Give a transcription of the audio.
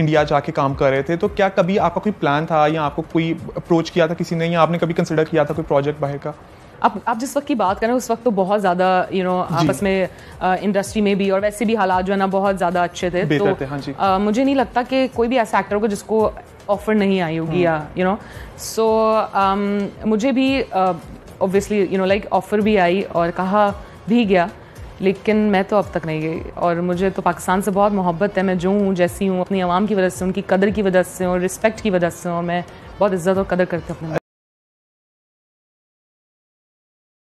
India जाके काम कर रहे थे तो क्या कभी आपका कोई प्लान था या आपको कोई अप्रोच किया था किसी ने या आपने कभी कंसिडर किया था कोई प्रोजेक्ट बाहर का आप आप जिस वक्त की बात करें उस वक्त तो बहुत ज़्यादा यू नो आपस में इंडस्ट्री में भी और वैसे भी हालात जो है ना बहुत ज़्यादा अच्छे थे तो थे, हाँ जी। आ, मुझे नहीं लगता कि कोई भी ऐसा एक्टर होगा जिसको ऑफर नहीं आई होगी हम्म। या यू नो सो मुझे भी obviously you know like offer भी आई और कहा भी गया लेकिन मैं तो अब तक नहीं गई और मुझे तो पाकिस्तान से बहुत मोहब्बत है मैं जो हूँ जैसी हूँ अपनी आवाम की वजह से उनकी कदर की वजह से और रिस्पेक्ट की वजह से और मैं बहुत इज़्ज़त और कदर करती हूँ अपने